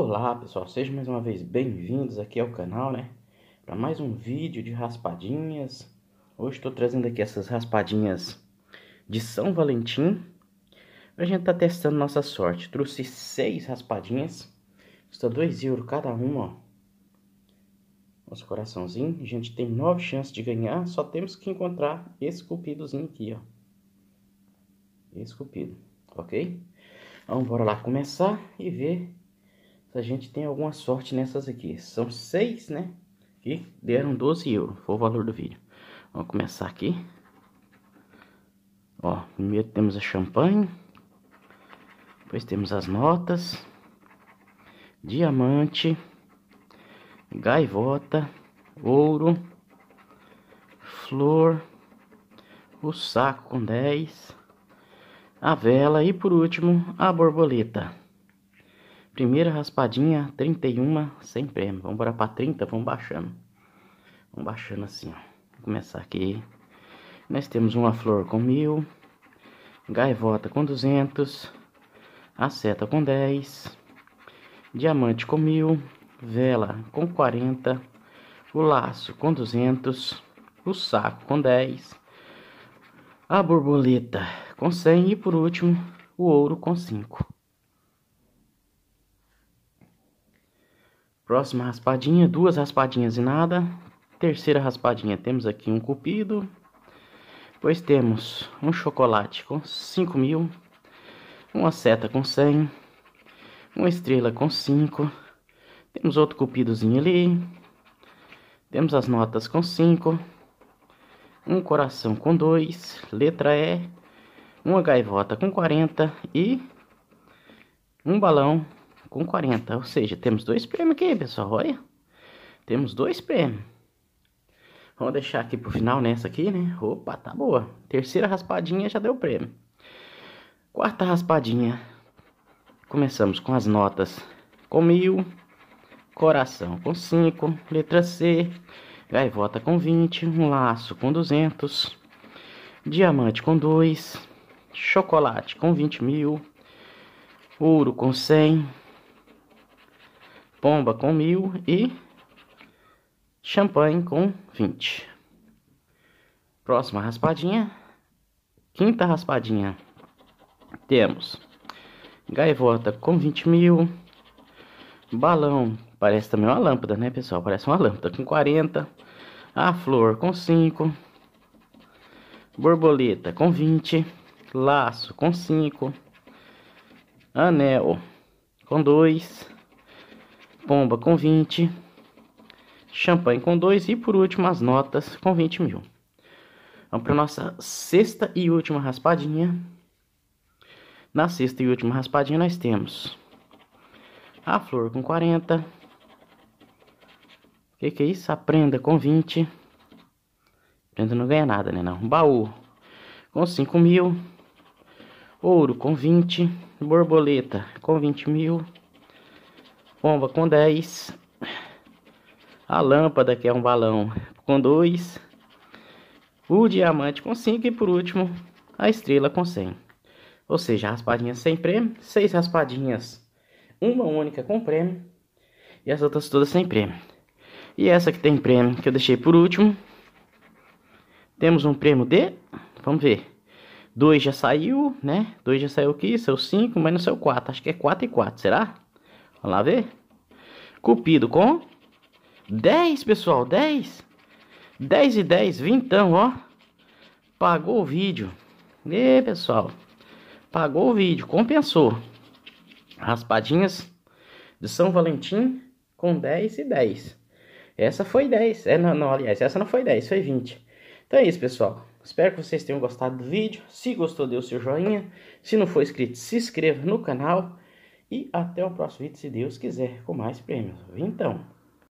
Olá pessoal, sejam mais uma vez bem-vindos aqui ao canal, né? Para mais um vídeo de raspadinhas. Hoje estou trazendo aqui essas raspadinhas de São Valentim. A gente tá testando nossa sorte. Trouxe seis raspadinhas, custa 2 euros cada uma, ó. Nosso coraçãozinho. A gente tem nove chances de ganhar, só temos que encontrar esse cupidozinho aqui, ó. Esse cupido, ok? Então bora lá começar e ver se a gente tem alguma sorte nessas aqui. São seis, né? E deram 12 euros, foi o valor do vídeo. Vamos começar aqui. Ó, primeiro temos a champanhe. Depois temos as notas. Diamante. Gaivota. Ouro. Flor. O saco com 10. A vela e por último a borboleta. Primeira raspadinha, 31, sem prêmio. Vamos embora pra 30, vamos baixando. Vamos baixando assim, ó. Vou começar aqui. Nós temos uma flor com 1.000. gaivota com 200, a seta com 10, diamante com 1.000. vela com 40, o laço com 200, o saco com 10, a borboleta com 100 e por último o ouro com 5. Próxima raspadinha, duas raspadinhas e nada. Terceira raspadinha, temos aqui um cupido. Depois temos um chocolate com 5 mil. Uma seta com 100. Uma estrela com 5. Temos outro cupidozinho ali. Temos as notas com 5. Um coração com 2. Letra E. Uma gaivota com 40. E um balão com 40. Ou seja, temos dois prêmios aqui, pessoal. Olha. Temos dois prêmios. Vamos deixar aqui pro final nessa aqui, né? Opa, tá boa. Terceira raspadinha já deu prêmio. Quarta raspadinha. Começamos com as notas com mil, coração com 5, letra C, gaivota com 20, um laço com 200, diamante com 2, chocolate com 20 mil, ouro com 100, pomba com 1000 e champanhe com 20. Próxima raspadinha, quinta raspadinha, temos gaivota com 20 mil, balão, parece também uma lâmpada, né pessoal? Parece uma lâmpada com 40, a flor com 5, borboleta com 20, laço com 5, anel com 2, pomba com 20, champanhe com 2 e por último as notas com 20 mil. Vamos para nossa sexta e última raspadinha. Na sexta e última raspadinha nós temos a flor com 40. O que, que é isso? A prenda com 20. A prenda não ganha nada, né não? Baú com 5 mil. Ouro com 20. Borboleta com 20 mil Bomba com 10. A lâmpada, que é um balão, com 2. O diamante com 5. E por último, a estrela com 100. Ou seja, raspadinhas sem prêmio. 6 raspadinhas, uma única com prêmio. E as outras todas sem prêmio. E essa que tem prêmio, que eu deixei por último. Temos um prêmio de... Vamos ver. 2 já saiu, né? 2 já saiu aqui, saiu 5, mas não saiu 4. Acho que é 4 e 4, será? será? Vamos lá ver. Cupido com 10, pessoal, 10. 10 e 10, vintão, ó. Pagou o vídeo. E pessoal, pagou o vídeo, compensou. Raspadinhas de São Valentim com 10 e 10. Essa foi 10. É, não, não, aliás, essa não foi 10, foi 20. Então é isso, pessoal. Espero que vocês tenham gostado do vídeo. Se gostou, dê o seu joinha. Se não for inscrito, se inscreva no canal. E até o próximo vídeo, se Deus quiser, com mais prêmios. então.